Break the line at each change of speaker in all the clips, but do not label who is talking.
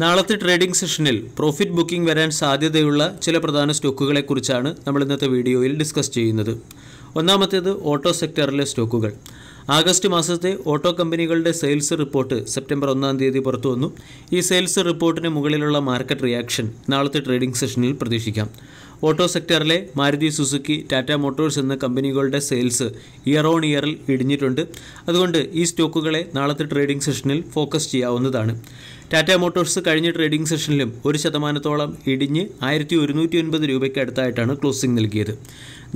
നാളത്തെ ട്രേഡിംഗ് സെഷനിൽ profit booking വരാൻ സാധ്യതയുള്ള ചില പ്രധാന സ്റ്റോക്കുകളെക്കുറിച്ചാണ് നമ്മൾ ഇന്നത്തെ വീഡിയോയിൽ ഡിസ്കസ് ചെയ്യുന്നത് ഒന്നാമത്തേത് ഓട്ടോ സെക്ടറിലെ സ്റ്റോക്കുകൾ ആഗസ്റ്റ് മാസത്തെ ഓട്ടോ കമ്പനികളുടെ സെയിൽസ് റിപ്പോർട്ട് സെപ്റ്റംബർ ഒന്നാം തീയതി പുറത്തു വന്നു ഈ സെയിൽസ് റിപ്പോർട്ടിന് മുകളിലുള്ള മാർക്കറ്റ് റിയാക്ഷൻ നാളത്തെ ട്രേഡിംഗ് സെഷനിൽ പ്രതീക്ഷിക്കാം ഓട്ടോ സെക്ടറിലെ മാരുതി സുസുക്കി ടാറ്റ മോട്ടോഴ്സ് എന്ന കമ്പനികളുടെ സെയിൽസ് ഇയർ ഓൺ ഇയറിൽ ഇടിഞ്ഞിട്ടുണ്ട് അതുകൊണ്ട് ഈ സ്റ്റോക്കുകളെ നാളത്തെ ട്രേഡിംഗ് സെഷനിൽ ഫോക്കസ് ചെയ്യാവുന്നതാണ് ടാറ്റ മോട്ടോഴ്സ് കഴിഞ്ഞ ട്രേഡിംഗ് സെഷനിലും ഒരു ശതമാനത്തോളം ഇടിഞ്ഞ് ആയിരത്തി ഒരുന്നൂറ്റി ഒൻപത് രൂപയ്ക്ക് അടുത്തായിട്ടാണ് ക്ലോസിംഗ് നൽകിയത്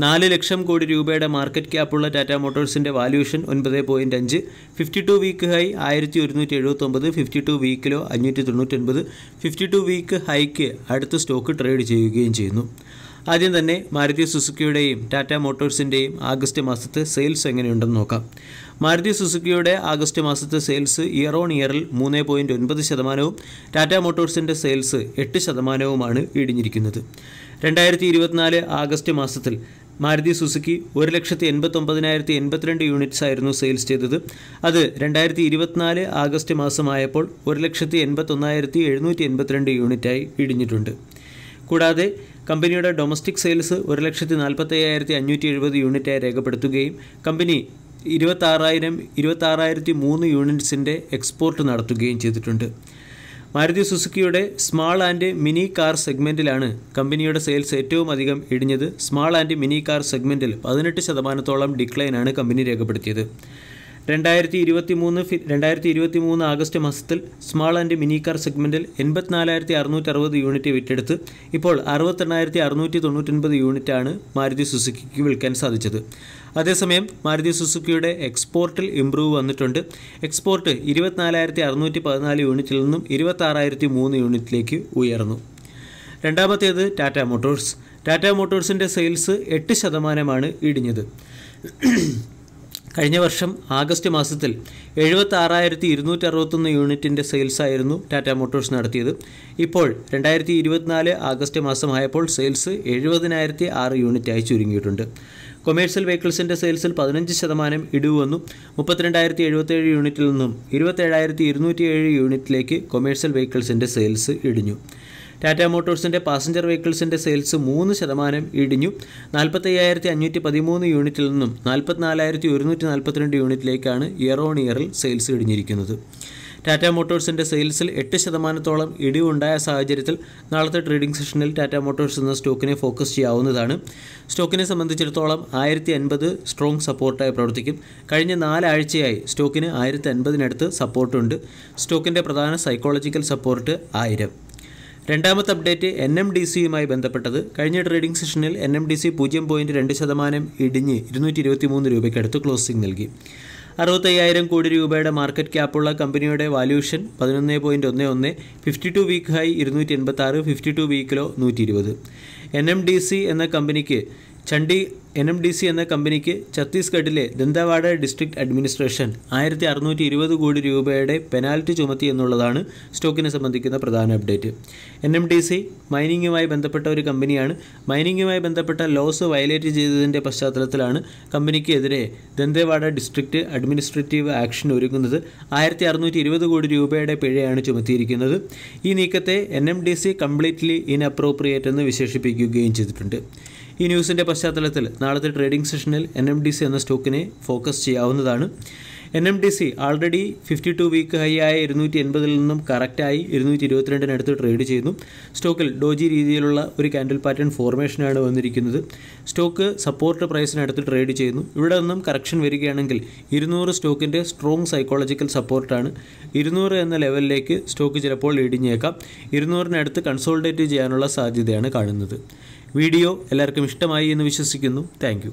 നാല് ലക്ഷം കോടി രൂപയുടെ മാർക്കറ്റ് ക്യാപ്പുള്ള ടാറ്റ മോട്ടോഴ്സിൻ്റെ വാല്യൂഷൻ ഒൻപത് പോയിൻറ്റ് അഞ്ച് ഫിഫ്റ്റി ടു വീക്ക് ഹൈ ആയിരത്തി ഒരുന്നൂറ്റി എഴുപത്തൊമ്പത് ഫിഫ്റ്റി ടു വീക്കിലോ അഞ്ഞൂറ്റി തൊണ്ണൂറ്റൊൻപത് ഫിഫ്റ്റി ടു വീക്ക് ഹൈക്ക് അടുത്ത സ്റ്റോക്ക് ട്രേഡ് ചെയ്യുകയും ചെയ്യുന്നു ആദ്യം തന്നെ മാരുതി സുസുക്കിയുടെയും ടാറ്റ മോട്ടോഴ്സിൻ്റെയും ആഗസ്റ്റ് മാസത്തെ സെയിൽസ് എങ്ങനെയുണ്ടെന്ന് നോക്കാം മാരുതി സുസുക്കിയുടെ ആഗസ്റ്റ് മാസത്തെ സെയിൽസ് ഇയർ ഓൺ ഇയറിൽ മൂന്ന് പോയിൻറ്റ് ഒൻപത് ശതമാനവും ടാറ്റ മോട്ടോഴ്സിൻ്റെ സെയിൽസ് എട്ട് ശതമാനവുമാണ് ഇടിഞ്ഞിരിക്കുന്നത് രണ്ടായിരത്തി ഇരുപത്തിനാല് ആഗസ്റ്റ് മാസത്തിൽ മാരുതി സുസുക്കി ഒരു ലക്ഷത്തി എൺപത്തൊമ്പതിനായിരത്തി എൺപത്തിരണ്ട് യൂണിറ്റ്സ് ആയിരുന്നു സെയിൽസ് ചെയ്തത് അത് രണ്ടായിരത്തി ഇരുപത്തിനാല് ആഗസ്റ്റ് മാസമായപ്പോൾ ഒരു ലക്ഷത്തി എൺപത്തൊന്നായിരത്തി എഴുന്നൂറ്റി എൺപത്തിരണ്ട് യൂണിറ്റായി ഇടിഞ്ഞിട്ടുണ്ട് കൂടാതെ കമ്പനിയുടെ ഡൊമസ്റ്റിക് സെയിൽസ് ഒരു ലക്ഷത്തി അയ്യായിരത്തി അഞ്ഞൂറ്റി എഴുപത് യൂണിറ്റായി രേഖപ്പെടുത്തുകയും കമ്പനി ഇരുപത്താറായിരം ഇരുപത്താറായിരത്തി മൂന്ന് യൂണിറ്റ്സിൻ്റെ എക്സ്പോർട്ട് നടത്തുകയും ചെയ്തിട്ടുണ്ട് മാരുതി സുസുക്കിയുടെ സ്മാൾ ആൻഡ് മിനി കാർ സെഗ്മെൻറ്റിലാണ് കമ്പനിയുടെ സെയിൽസ് ഏറ്റവും അധികം ഇടിഞ്ഞത് സ്മാൾ ആൻഡ് മിനി കാർ സെഗ്മെൻറ്റിൽ പതിനെട്ട് ശതമാനത്തോളം ഡിക്ലൈനാണ് കമ്പനി രേഖപ്പെടുത്തിയത് രണ്ടായിരത്തി ഇരുപത്തി മൂന്ന് ഫി രണ്ടായിരത്തി ഇരുപത്തി മൂന്ന് ആഗസ്റ്റ് മാസത്തിൽ സ്മാൾ ആൻഡ് മിനി കാർ സെഗ്മെൻറ്റിൽ എൺപത്തിനാലായിരത്തി അറുന്നൂറ്റി അറുപത് യൂണിറ്റ് വിറ്റെടുത്ത് ഇപ്പോൾ അറുപത്തെണ്ണായിരത്തി അറുന്നൂറ്റി തൊണ്ണൂറ്റൊൻപത് യൂണിറ്റാണ് മാരുതി സുസുക്കിക്ക് വിൽക്കാൻ സാധിച്ചത് അതേസമയം മാരുതി സുസുക്കിയുടെ എക്സ്പോർട്ടിൽ ഇംപ്രൂവ് വന്നിട്ടുണ്ട് എക്സ്പോർട്ട് ഇരുപത്തിനാലായിരത്തി അറുന്നൂറ്റി പതിനാല് യൂണിറ്റിൽ നിന്നും ഇരുപത്താറായിരത്തി മൂന്ന് യൂണിറ്റിലേക്ക് ഉയർന്നു രണ്ടാമത്തേത് ടാറ്റ മോട്ടോഴ്സ് ടാറ്റ മോട്ടോഴ്സിൻ്റെ സെയിൽസ് എട്ട് ശതമാനമാണ് ഇടിഞ്ഞത് കഴിഞ്ഞ വർഷം ആഗസ്റ്റ് മാസത്തിൽ എഴുപത്തി ആറായിരത്തി ഇരുന്നൂറ്റി അറുപത്തൊന്ന് യൂണിറ്റിൻ്റെ സെയിൽസായിരുന്നു ടാറ്റ മോട്ടോഴ്സ് നടത്തിയത് ഇപ്പോൾ രണ്ടായിരത്തി ഇരുപത്തിനാല് ആഗസ്റ്റ് മാസമായപ്പോൾ സെയിൽസ് എഴുപതിനായിരത്തി ആറ് യൂണിറ്റായി ചുരുങ്ങിയിട്ടുണ്ട് കൊമേഴ്സ്യൽ വെഹിക്കിൾസിൻ്റെ സെയിൽസിൽ പതിനഞ്ച് ശതമാനം ഇടിവ് വന്നു മുപ്പത്തിരണ്ടായിരത്തി എഴുപത്തേഴ് യൂണിറ്റിൽ നിന്നും ഇരുപത്തേഴായിരത്തി ഇരുന്നൂറ്റി ഏഴ് യൂണിറ്റിലേക്ക് കൊമേഴ്സ്യൽ വെഹിക്കിൾസിൻ്റെ സെയിൽസ് ഇടിഞ്ഞു ടാറ്റ മോട്ടോഴ്സിൻ്റെ പാസഞ്ചർ വെഹിക്കിൾസിൻ്റെ സെയിൽസ് മൂന്ന് ശതമാനം ഇടിഞ്ഞു നാൽപ്പത്തയ്യായിരത്തി അഞ്ഞൂറ്റി പതിമൂന്ന് യൂണിറ്റിൽ നിന്നും നാൽപ്പത്തിനാലായിരത്തി ഒരുന്നൂറ്റി നാൽപ്പത്തിരണ്ട് യൂണിറ്റിലേക്കാണ് ഇയർ ഓൺ ഇയറിൽ സെയിൽസ് ഇടിഞ്ഞിരിക്കുന്നത് ടാറ്റ മോട്ടോഴ്സിൻ്റെ സെയിൽസിൽ എട്ട് ശതമാനത്തോളം ഇടിവുണ്ടായ സാഹചര്യത്തിൽ നാളത്തെ ട്രേഡിംഗ് സെഷനിൽ ടാറ്റ മോട്ടോഴ്സ് എന്ന സ്റ്റോക്കിനെ ഫോക്കസ് ചെയ്യാവുന്നതാണ് സ്റ്റോക്കിനെ സംബന്ധിച്ചിടത്തോളം ആയിരത്തി അൻപത് സ്ട്രോങ് സപ്പോർട്ടായി പ്രവർത്തിക്കും കഴിഞ്ഞ നാലാഴ്ചയായി സ്റ്റോക്കിന് ആയിരത്തി അൻപതിനടുത്ത് സപ്പോർട്ടുണ്ട് സ്റ്റോക്കിൻ്റെ പ്രധാന സൈക്കോളജിക്കൽ സപ്പോർട്ട് ആയിരം രണ്ടാമത്തെ അപ്ഡേറ്റ് എൻ എം ഡി സിയുമായി ബന്ധപ്പെട്ടത് കഴിഞ്ഞ ട്രേഡിംഗ് സെഷനിൽ എൻ എം ഡി സി പൂജ്യം പോയിൻറ്റ് രണ്ട് ശതമാനം ഇടിഞ്ഞ് ഇരുന്നൂറ്റി ഇരുപത്തി മൂന്ന് രൂപയ്ക്കടുത്ത് ക്ലോസിംഗ് നൽകി അറുപത്തയ്യായിരം കോടി രൂപയുടെ മാർക്കറ്റ് ക്യാപ്പുള്ള കമ്പനിയുടെ വാല്യൂഷൻ പതിനൊന്ന് പോയിൻറ്റ് ഒന്ന് ഒന്ന് ഫിഫ്റ്റി ടു വീക്ക് ഹൈ ഇരുന്നൂറ്റി എൺപത്തി ആറ് ഫിഫ്റ്റി ടു വീക്കിലോ നൂറ്റി ഇരുപത് എൻ എം ഡി സി എന്ന കമ്പനിക്ക് ചണ്ഡി എൻ എം ഡി സി എന്ന കമ്പനിക്ക് ഛത്തീസ്ഗഡിലെ ദന്തവാഡ ഡിസ്ട്രിക്ട് അഡ്മിനിസ്ട്രേഷൻ ആയിരത്തി അറുന്നൂറ്റി ഇരുപത് കോടി രൂപയുടെ പെനാൽറ്റി ചുമത്തി എന്നുള്ളതാണ് സ്റ്റോക്കിനെ സംബന്ധിക്കുന്ന പ്രധാന update N M D C മൈനിങ്ങുമായി ബന്ധപ്പെട്ട ഒരു കമ്പനിയാണ് മൈനിങ്ങുമായി ബന്ധപ്പെട്ട ലോസ് വയലേറ്റ് ചെയ്തതിൻ്റെ പശ്ചാത്തലത്തിലാണ് കമ്പനിക്കെതിരെ ദന്തേവാഡ ഡിസ്ട്രിക്ട് അഡ്മിനിസ്ട്രേറ്റീവ് ആക്ഷൻ ഒരുങ്ങുന്നത് ആയിരത്തി അറുന്നൂറ്റി ഇരുപത് കോടി രൂപയുടെ പിഴയാണ് ചുമത്തിയിരിക്കുന്നത് ഈ നീക്കത്തെ N M D C completely inappropriate എന്ന് വിശേഷിപ്പിക്കുകയും ചെയ്തിട്ടുണ്ട് ഈ ന്യൂസിൻ്റെ പശ്ചാത്തലത്തിൽ നാളത്തെ ട്രേഡിംഗ് സെഷനിൽ എൻ എം ഡി സി എന്ന സ്റ്റോക്കിനെ ഫോക്കസ് ചെയ്യാവുന്നതാണ് N M D C already fifty two week high ആയ ഇരുന്നൂറ്റി എൺപതിൽ നിന്നും കറക്റ്റായി ഇരുന്നൂറ്റി അടുത്ത് ട്രേഡ് ചെയ്യുന്നു സ്റ്റോക്കിൽ ഡോജി രീതിയിലുള്ള ഒരു കാൻഡിൽ പാറ്റേൺ ഫോർമേഷനാണ് വന്നിരിക്കുന്നത് സ്റ്റോക്ക് സപ്പോർട്ട് പ്രൈസിനടുത്ത് ട്രേഡ് ചെയ്യുന്നു ഇവിടെ നിന്നും കറക്ഷൻ വരികയാണെങ്കിൽ ഇരുന്നൂറ് സ്റ്റോക്കിൻ്റെ സ്ട്രോങ് സൈക്കോളജിക്കൽ സപ്പോർട്ടാണ് ഇരുന്നൂറ് എന്ന ലെവലിലേക്ക് സ്റ്റോക്ക് ചിലപ്പോൾ ഇടിഞ്ഞേക്കാം ഇരുന്നൂറിനടുത്ത് കൺസോൾട്ടേറ്റ് ചെയ്യാനുള്ള സാധ്യതയാണ് കാണുന്നത് വീഡിയോ എല്ലാവർക്കും ഇഷ്ടമായി എന്ന് വിശ്വസിക്കുന്നു താങ്ക്